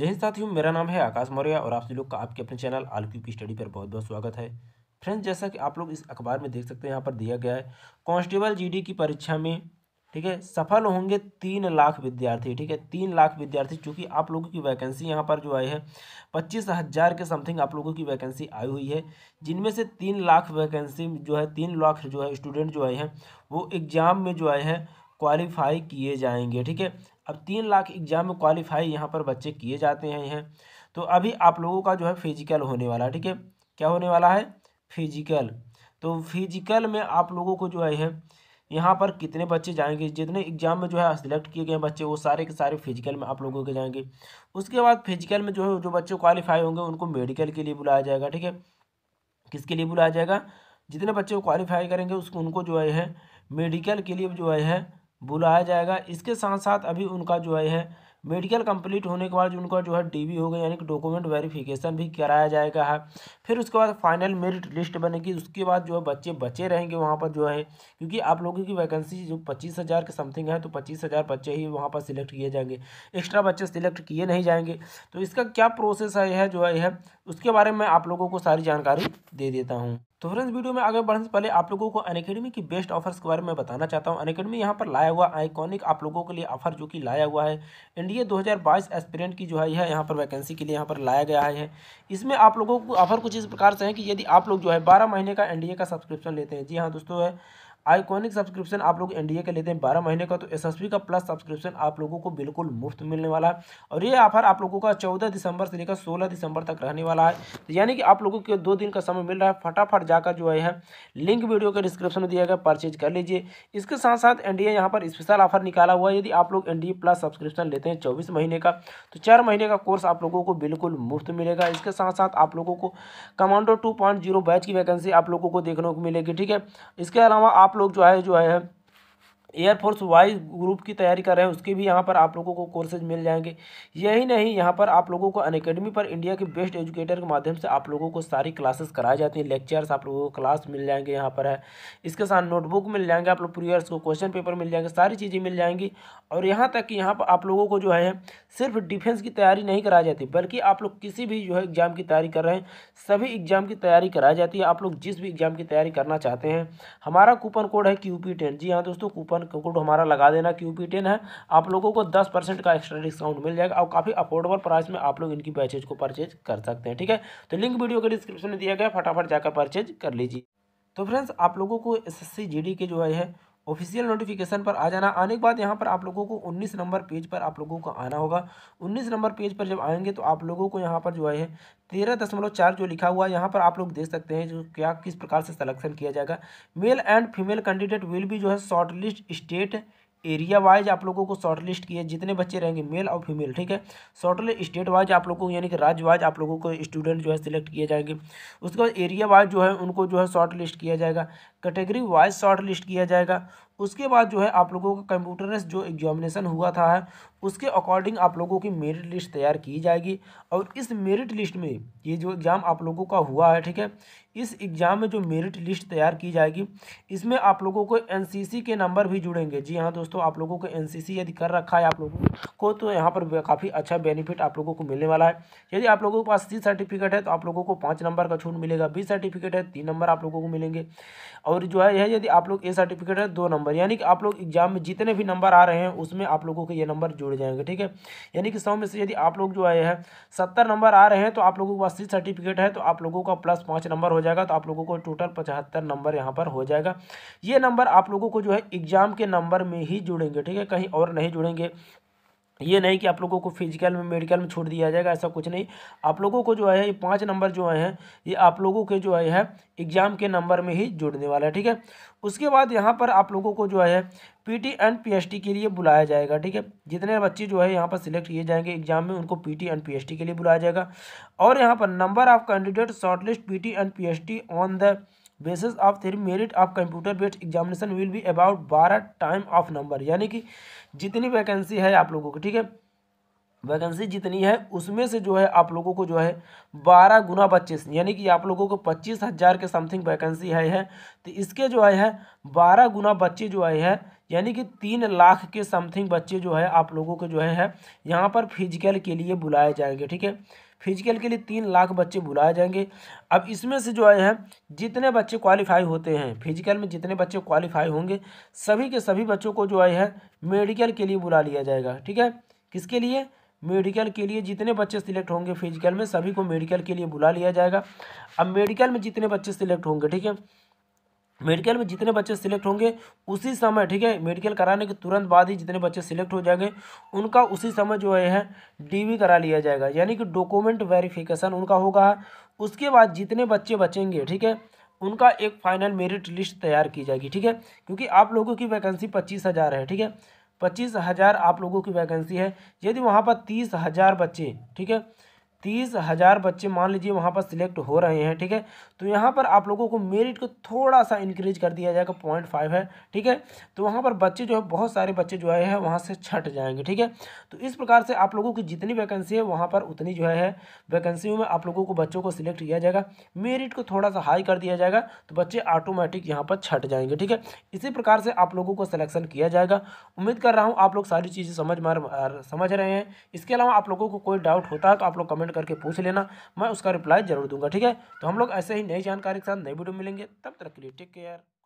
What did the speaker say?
जय हिंद साथियों मेरा नाम है आकाश मौर्य और आप सभी लोग का आपके अपने चैनल आल क्यू की स्टडी पर बहुत बहुत स्वागत है फ्रेंड्स जैसा कि आप लोग इस अखबार में देख सकते हैं यहाँ पर दिया गया है कांस्टेबल जीडी की परीक्षा में ठीक है सफल होंगे तीन लाख विद्यार्थी ठीक है तीन लाख विद्यार्थी चूँकि आप लोगों की वैकेंसी यहाँ पर जो आई है पच्चीस हज़ार के समथिंग आप लोगों की वैकेंसी आई हुई है जिनमें से तीन लाख वैकेंसी जो है तीन लाख जो है स्टूडेंट जो आए हैं वो एग्ज़ाम में जो आए हैं क्वालिफाई किए जाएंगे ठीक है अब तीन लाख एग्ज़ाम में क्वालिफाई यहाँ पर बच्चे किए जाते हैं यहाँ तो अभी आप लोगों का जो है फिजिकल होने वाला है ठीक है क्या होने वाला है फिजिकल तो फिजिकल में आप लोगों को जो है यहाँ पर कितने बच्चे जाएंगे जितने एग्जाम में जो है सिलेक्ट किए गए बच्चे वो सारे के सारे फिजिकल में आप लोगों के जाएंगे उसके बाद फिजिकल में जो है जो बच्चे क्वालिफाई होंगे उनको मेडिकल के लिए बुलाया जाएगा ठीक है किसके लिए बुलाया जाएगा जितने बच्चे क्वालिफाई करेंगे उसको उनको जो है मेडिकल के लिए जो है बुलाया जाएगा इसके साथ साथ अभी उनका जो है मेडिकल कंप्लीट होने के बाद उनका जो है डीबी गया यानी कि डॉक्यूमेंट वेरिफिकेशन भी कराया जाएगा है फिर उसके बाद फाइनल मेरिट लिस्ट बनेगी उसके बाद जो है बच्चे बचे रहेंगे वहाँ पर जो है क्योंकि आप लोगों की वैकेंसी जो पच्चीस हज़ार के समथिंग है तो पच्चीस हज़ार बच्चे ही वहाँ पर सिलेक्ट किए जाएंगे एक्स्ट्रा बच्चे सिलेक्ट किए नहीं जाएंगे तो इसका क्या प्रोसेस है यह जो है यह उसके बारे में आप लोगों को सारी जानकारी दे देता हूँ तो फ्रेंड्स वीडियो में आगे बढ़ने से पहले आप लोगों को अनकेडमी की बेस्ट ऑफर्स के बारे में बताना चाहता हूँ अनकेडमी यहाँ पर लाया हुआ आइकॉनिक आप लोगों के लिए ऑफर जो कि लाया हुआ है एनडीए 2022 एस्पिरेंट की जो है यह यहाँ पर वैकेंसी के लिए यहाँ पर लाया गया है इसमें आप लोगों को ऑफर कुछ इस प्रकार से है कि यदि आप लोग जो है बारह महीने का एनडीए का सब्सक्रिप्शन लेते हैं जी हाँ दोस्तों है आइकॉनिक सब्सक्रिप्शन आप लोग एनडीए का लेते हैं बारह महीने का तो एसएसपी का प्लस सब्सक्रिप्शन आप लोगों को बिल्कुल मुफ्त मिलने वाला है और ये ऑफर आप लोगों का चौदह दिसंबर से लेकर सोलह दिसंबर तक रहने वाला है तो यानी कि आप लोगों को दो दिन का समय मिल रहा है फटाफट जाकर जो है लिंक वीडियो के डिस्क्रिप्शन में दिया गया परचेज कर लीजिए इसके साथ साथ एन डी पर स्पेशल ऑफर निकाला हुआ है यदि आप लोग एन प्लस सब्सक्रिप्शन लेते हैं चौबीस महीने का तो चार महीने का कोर्स आप लोगों को बिल्कुल मुफ्त मिलेगा इसके साथ साथ आप लोगों को कमांडो टू बैच की वैकेंसी आप लोगों को देखने को मिलेगी ठीक है इसके अलावा आप लोग जो है जो है एयरफोर्स वाइज ग्रुप की तैयारी कर रहे हैं उसके भी यहाँ पर आप लोगों को कोर्सेज मिल जाएंगे यही नहीं यहाँ पर आप लोगों को अनकेडमी पर इंडिया के बेस्ट एजुकेटर के माध्यम से आप लोगों को सारी क्लासेस कराई जाती हैं लेक्चर्स आप लोगों को क्लास मिल जाएंगे यहाँ पर है इसके साथ नोटबुक मिल जाएंगे आप लोग प्रीयर्स को क्वेश्चन पेपर मिल जाएंगे सारी चीज़ें मिल जाएंगी और यहाँ तक कि यहाँ पर आप लोगों को जो है सिर्फ डिफेंस की तैयारी नहीं कराई जाती बल्कि आप लोग किसी भी जो है एग्ज़ाम की तैयारी कर रहे हैं सभी एग्ज़ाम की तैयारी कराई जाती है आप लोग जिस भी एग्ज़ाम की तैयारी करना चाहते हैं हमारा कूपन कोड है क्यू टेन जी हाँ दोस्तों कूपन कूपन कोड हमारा लगा देना क्यू पी टेन है आप लोगों को दस परसेंट का एक्स्ट्रा डिस्काउंट मिल जाएगा और काफ़ी अफोर्डेबल प्राइस में आप लोग इनकी बैचेज को परचेज कर सकते हैं ठीक है तो लिंक वीडियो के डिस्क्रिप्शन में दिया गया फटाफट जाकर परचेज कर लीजिए तो फ्रेंड्स आप लोगों को एस एस के जो है ऑफिशियल नोटिफिकेशन पर आ जाना आने के बाद यहाँ पर आप लोगों को 19 नंबर पेज पर आप लोगों को आना होगा 19 नंबर पेज पर जब आएंगे तो आप लोगों को यहाँ पर जो है तेरह दशमलव चार जो लिखा हुआ है यहाँ पर आप लोग देख सकते हैं जो क्या किस प्रकार से सलेक्शन किया जाएगा male and female candidate will भी जो है shortlist state area wise आप लोगों को शॉर्ट लिस्ट किए जितने बच्चे रहेंगे मेल और फीमेल ठीक है शॉर्ट लिस्ट स्टेट वाइज आप लोगों को यानी कि राज्य वाइज आप लोगों को स्टूडेंट जो है सिलेक्ट किए जाएंगे उसके बाद एरिया वाइज जो है उनको जो है शॉर्ट लिस्ट किया जाएगा कैटेगरी वाइज शॉर्ट लिस्ट किया जाएगा उसके बाद जो है आप लोगों का कंप्यूटर जो एग्जामिनेशन हुआ था उसके अकॉर्डिंग आप लोगों की मेरिट लिस्ट तैयार की जाएगी और इस मेरिट लिस्ट में ये जो एग्ज़ाम आप लोगों का हुआ है ठीक है इस एग्ज़ाम में जो मेरिट लिस्ट तैयार की जाएगी इसमें आप लोगों को एनसीसी के नंबर भी जुड़ेंगे जी हाँ दोस्तों आप लोगों को एनसीसी यदि कर रखा है आप लोगों को तो यहाँ पर काफ़ी अच्छा बेनिफिट आप लोगों को मिलने वाला है यदि आप लोगों के पास सी सर्टिफिकेट है तो आप लोगों को पाँच नंबर का छूट मिलेगा बी सर्टिफिकेट है तीन नंबर आप लोगों को मिलेंगे और जो है यदि आप लोग ए सर्टिफिकेट है दो नंबर नंबर यानी कि आप लोग एग्जाम में जितने भी नंबर आ रहे हैं उसमें आप लोगों के ये नंबर जुड़ जाएंगे ठीक है यानी कि सौ में से यदि आप लोग जो आए हैं सत्तर नंबर आ रहे हैं तो आप लोगों के पास सी सर्टिफिकेट है तो आप लोगों का प्लस पाँच नंबर हो जाएगा तो आप लोगों को टोटल पचहत्तर नंबर यहाँ पर हो जाएगा ये नंबर आप लोगों को जो है एग्जाम के नंबर में ही जुड़ेंगे ठीक है कहीं और नहीं जुड़ेंगे ये नहीं कि आप लोगों को फिजिकल में मेडिकल में छोड़ दिया जाएगा ऐसा कुछ नहीं आप लोगों को जो है ये पाँच नंबर जो है हैं ये आप लोगों के जो है एग्जाम के नंबर में ही जुड़ने वाला है ठीक है उसके बाद यहाँ पर आप लोगों को जो है पीटी एंड पीएचडी के लिए बुलाया जाएगा ठीक है जितने बच्चे जो है यहाँ पर सिलेक्ट किए जाएंगे एग्जाम में उनको पी एंड पी के लिए बुलाया जाएगा और यहाँ पर number of candidate shortlist P and P on the basis of three merit of computer based examination will be about बारह टाइम ऑफ नंबर यानी कि जितनी वैकेंसी है आप लोगों की ठीक है वैकेंसी जितनी है उसमें से जो है आप लोगों को जो है बारह गुना पच्चीस यानी कि आप लोगों को पच्चीस हज़ार के समथिंग वैकेंसी है, है तो इसके जो है हैं बारह गुना बच्चे जो आए हैं यानी कि तीन लाख के समथिंग बच्चे जो है आप लोगों को जो है, है यहाँ पर फिजिकल के लिए बुलाए जाएंगे ठीक है फिजिकल के लिए तीन लाख बच्चे बुलाए जाएंगे अब इसमें से जो है जितने बच्चे क्वालिफाई होते हैं फिजिकल में जितने बच्चे क्वालिफाई होंगे सभी के सभी बच्चों को जो आए हैं मेडिकल के लिए बुला लिया जाएगा ठीक है किसके लिए मेडिकल के लिए जितने बच्चे सिलेक्ट होंगे फिजिकल में सभी को मेडिकल के लिए बुला लिया जाएगा अब मेडिकल में जितने बच्चे सिलेक्ट होंगे ठीक है मेडिकल में जितने बच्चे सिलेक्ट होंगे उसी समय ठीक है मेडिकल कराने के तुरंत बाद ही जितने बच्चे सिलेक्ट हो जाएंगे उनका उसी समय जो है डीवी करा लिया जाएगा यानी कि डॉक्यूमेंट वेरिफिकेशन उनका होगा उसके बाद जितने बच्चे बचेंगे ठीक है उनका एक फाइनल मेरिट लिस्ट तैयार की जाएगी ठीक है क्योंकि आप लोगों की वैकेंसी पच्चीस हज़ार है ठीक है पच्चीस हज़ार आप लोगों की वैकेंसी है यदि वहाँ पर तीस हज़ार बच्चे ठीक है तीस हज़ार बच्चे मान लीजिए वहाँ पर सिलेक्ट हो रहे हैं ठीक है तो यहाँ पर आप लोगों को मेरिट को थोड़ा सा इंक्रीज कर दिया जाएगा पॉइंट फाइव है ठीक है तो वहाँ पर बच्चे जो है बहुत सारे बच्चे जो है वहाँ से छट जाएंगे ठीक है तो इस प्रकार से आप लोगों की जितनी वैकेंसी है वहाँ पर उतनी जो है वैकेंसी में आप लोगों को बच्चों को सिलेक्ट किया जाएगा मेरिट को थोड़ा सा हाई कर दिया जाएगा तो बच्चे ऑटोमेटिक यहाँ पर छट जाएंगे ठीक है इसी प्रकार से आप लोगों को सिलेक्शन किया जाएगा उम्मीद कर रहा हूँ आप लोग सारी चीज़ें समझ मार समझ रहे हैं इसके अलावा आप लोगों को कोई डाउट होता है तो आप लोग कमेंट कमेंट करके पूछ लेना मैं उसका रिप्लाई जरूर दूंगा ठीक है तो हम लोग ऐसे ही नई जानकारी के साथ नई वीडियो मिलेंगे तब तक के लिए टेक केयर